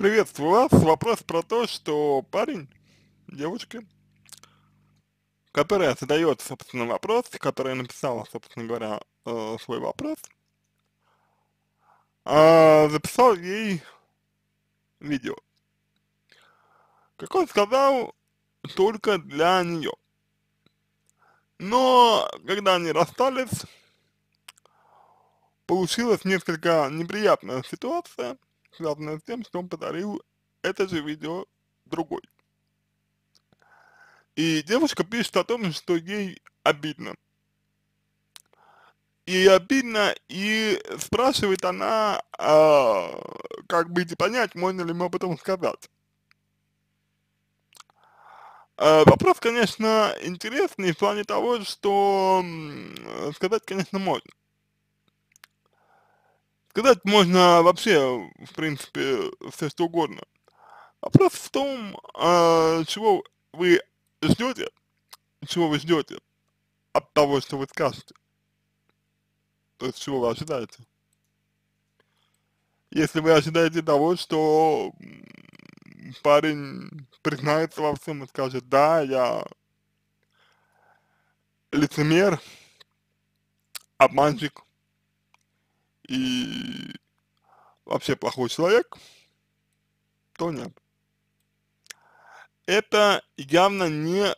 Приветствую вас. Вопрос про то, что парень, девочка, которая задает, собственно, вопрос, которая написала, собственно говоря, э, свой вопрос, э, записал ей видео. Как он сказал, только для нее. Но, когда они расстались, получилась несколько неприятная ситуация – связанное с тем, что он подарил это же видео другой. И девушка пишет о том, что ей обидно. И обидно, и спрашивает она, а, как бы понять, можно ли мы об этом сказать. А, вопрос, конечно, интересный в плане того, что сказать, конечно, можно. Сказать можно вообще, в принципе, все что угодно. Вопрос в том, а, чего вы ждете, чего вы ждете от того, что вы скажете. То есть, чего вы ожидаете. Если вы ожидаете того, что парень признается во всем и скажет, да, я лицемер, обманщик, и вообще плохой человек, то нет. Это явно не,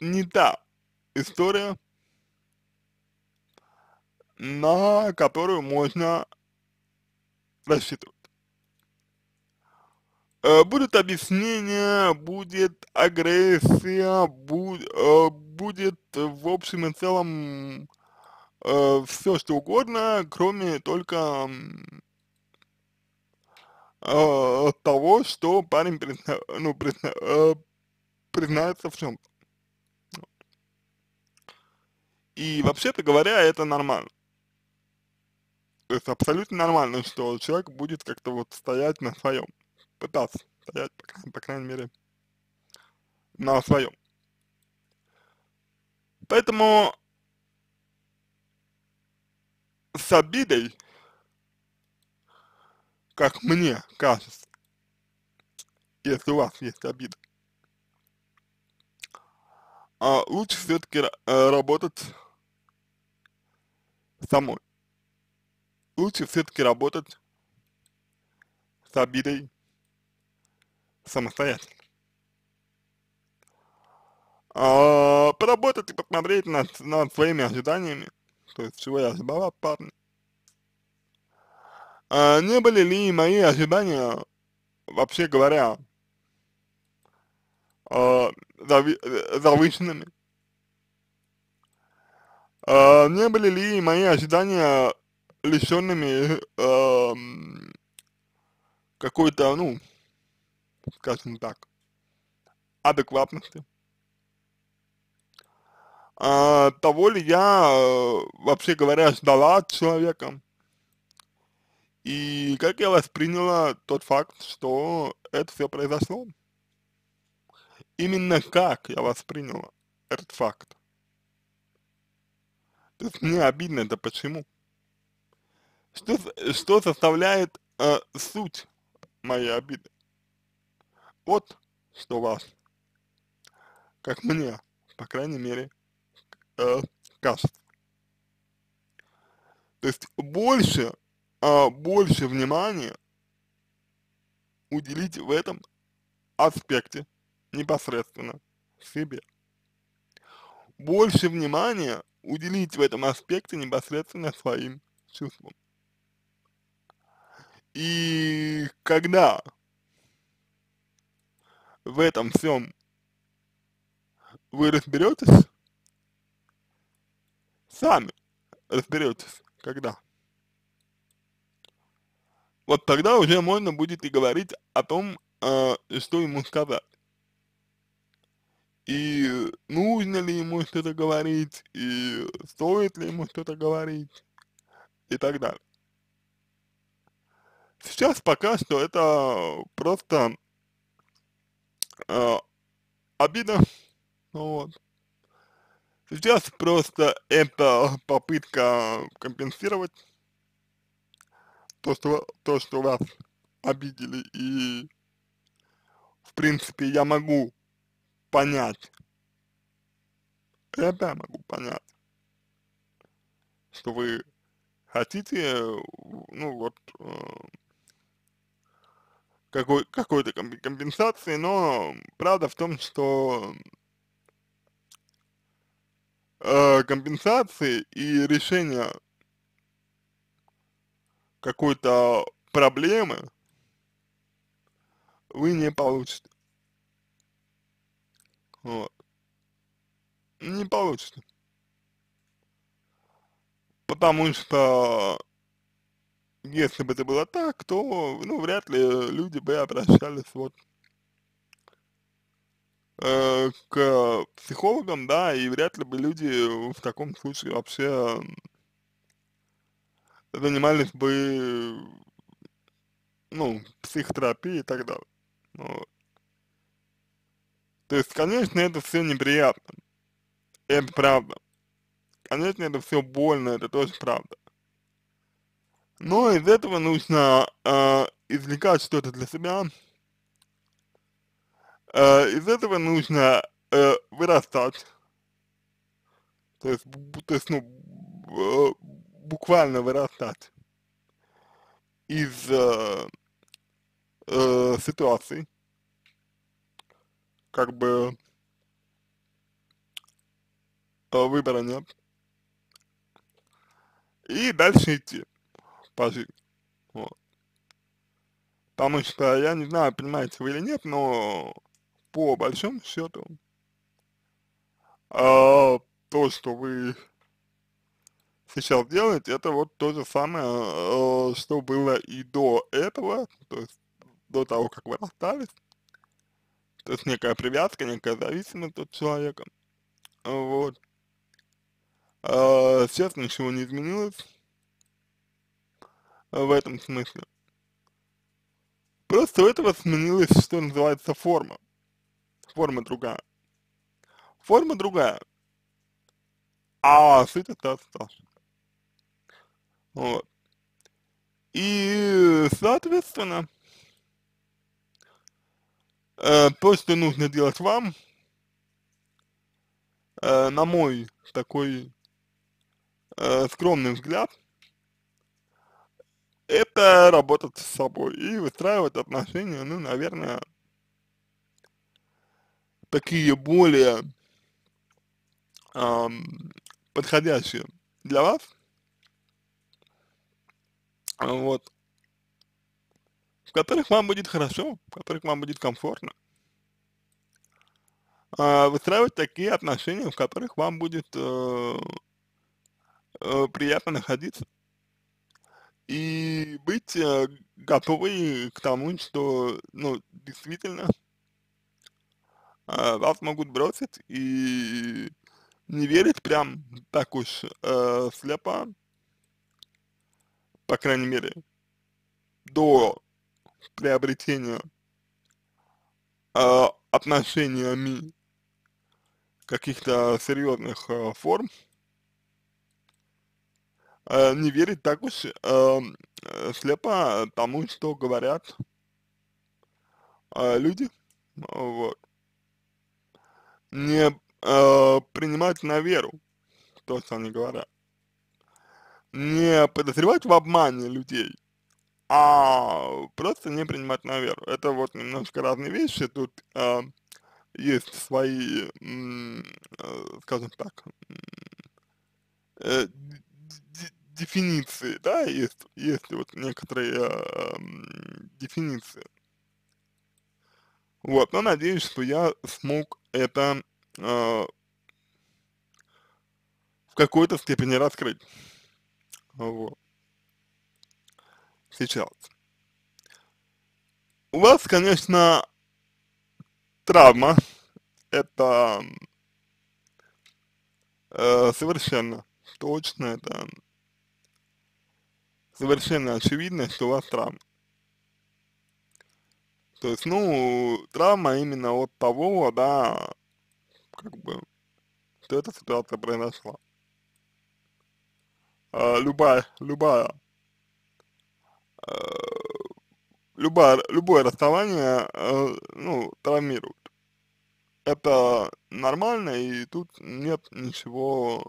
не та история, на которую можно рассчитывать. Э, будет объяснение, будет агрессия, будь, э, будет в общем и целом Э, все что угодно, кроме только э, того, что парень призна, ну, призна, э, признается в чем И вообще-то говоря, это нормально. То есть абсолютно нормально, что человек будет как-то вот стоять на своем. Пытаться стоять, по, по крайней мере, на своем. Поэтому с обидой, как мне кажется, если у вас есть обида, а лучше все-таки э, работать самой. Лучше все-таки работать с обидой самостоятельно. А, поработать и посмотреть над, над своими ожиданиями, то есть всего я ошибалась, парни. А не были ли мои ожидания, вообще говоря, а, э, зави завышенными? Э, не были ли мои ожидания лишенными э, какой-то, ну, скажем так, адекватности? А, того ли я, э, вообще говоря, ждала от человека. И как я восприняла тот факт, что это все произошло. Именно как я восприняла этот факт. То есть мне обидно это почему. Что, что составляет э, суть моей обиды? Вот что важно. Как мне, по крайней мере, э, качеств. То есть больше, э, больше внимания уделить в этом аспекте непосредственно себе. Больше внимания уделить в этом аспекте непосредственно своим чувствам. И когда в этом всем вы разберетесь, сами разберетесь, когда. Вот тогда уже можно будет и говорить о том, э, что ему сказать. И нужно ли ему что-то говорить, и стоит ли ему что-то говорить, и так далее. Сейчас пока что это просто э, обида, ну вот. Сейчас просто это попытка компенсировать то, что, то, что вас обидели. И, в принципе, я могу понять, это я могу понять, что вы хотите, ну вот, э, какой, какой-то компенсации, но правда в том, что э, компенсации и решения какой-то проблемы вы не получите. Вот. Не получите. Потому что если бы это было так, то, ну, вряд ли люди бы обращались вот Э, к психологам, да, и вряд ли бы люди в таком случае вообще занимались бы, ну, психотерапией и так далее. Вот. То есть, конечно, это все неприятно. Это правда. Конечно, это все больно, это тоже правда. Но из этого нужно э, извлекать что-то для себя, Э, из этого нужно э, вырастать. То есть, то есть, ну, э, буквально вырастать из э, э, ситуации, как бы э, выбора нет, и дальше идти по жизни. Вот. Потому что, я не знаю, понимаете вы или нет, но по большому счету, а, то, что вы сейчас делаете, это вот то же самое, э, что было и до этого, то есть до того, как вы расстались. То есть некая привязка, некая зависимость от человека. Вот. А, сейчас ничего не изменилось в этом смысле. Просто у этого сменилась, что называется, форма. Форма другая. Форма другая. А суть это остался. Вот. И, соответственно, э, то, что нужно делать вам, э, на мой такой э, скромный взгляд, это работать с собой и выстраивать отношения, ну, наверное, такие более эм, подходящие для вас. Вот. В которых вам будет хорошо, в которых вам будет комфортно. Э, выстраивать такие отношения, в которых вам будет э, э, приятно находиться и быть э, готовы к тому, что, ну, действительно, а, вас могут бросить и не верить прям так уж э, слепо, по крайней мере, до приобретения э, отношениями каких-то серьезных э, форм, э, не верить так уж э, э слепо тому, что говорят э, люди, э, вот не э, принимать на веру то, что они говорят. Не подозревать в обмане людей, а просто не принимать на веру. Это вот немножко разные вещи. Тут э, есть свои, э, скажем так, э, дефиниции, да, есть, есть вот некоторые э, дефиниции вот, но надеюсь, что я смог это э, в какой-то степени раскрыть. Вот. Сейчас. У вас, конечно, травма. Это э, совершенно точно, это совершенно очевидно, что у вас травма. То есть, ну, травма именно от того, да, как бы, что эта ситуация произошла. А, любая, любая, а, любая, любое расставание, а, ну, травмирует. Это нормально, и тут нет ничего,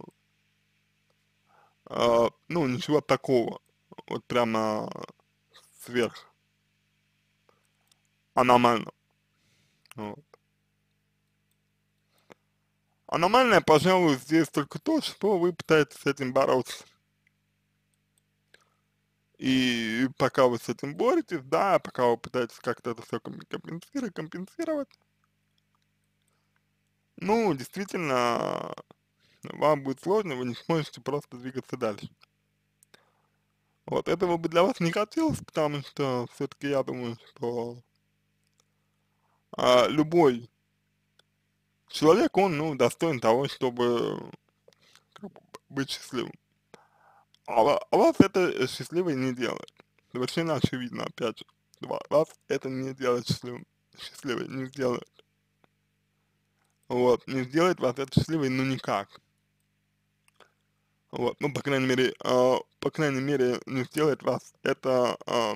а, ну, ничего такого, вот прямо сверх аномально. Вот. Аномальное, пожалуй, здесь только то, что вы пытаетесь с этим бороться. И пока вы с этим боретесь, да, пока вы пытаетесь как-то это все компенсировать, компенсировать, ну, действительно, вам будет сложно, вы не сможете просто двигаться дальше. Вот этого бы для вас не хотелось, потому что все-таки я думаю, что а, любой человек, он, ну, достоин того, чтобы быть счастливым. А, а вас это счастливый не делает. Совершенно очевидно, опять же. Вас это не делает счастливым. счастливый не сделает. Вот, не сделает вас это счастливый, ну никак. Вот, ну, по крайней мере, э, по крайней мере, не сделает вас это, э,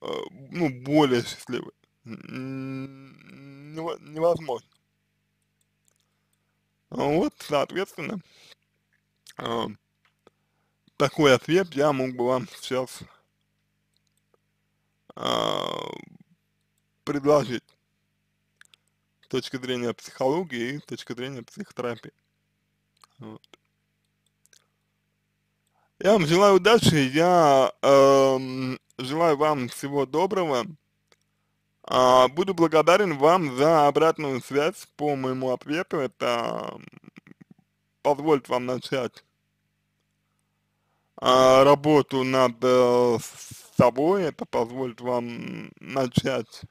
э, ну, более счастливой невозможно. Ну вот, соответственно, а, такой ответ я мог бы вам сейчас а, предложить с точки зрения психологии и с точки зрения психотерапии. Вот. Я вам желаю удачи, я э, желаю вам всего доброго. А, буду благодарен вам за обратную связь по моему ответу. Это позволит вам начать а, работу над э, собой. Это позволит вам начать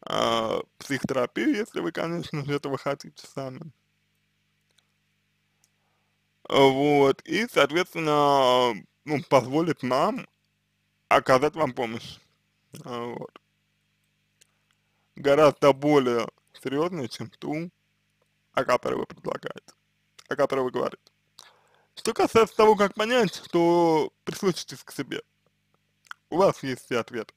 а, психотерапию, если вы, конечно же, этого хотите сами. Вот, и, соответственно, ну, позволит нам оказать вам помощь. Вот гораздо более серьезные, чем ту, о которой вы предлагаете, о которой вы говорите. Что касается того, как понять, то прислушайтесь к себе. У вас есть все ответы.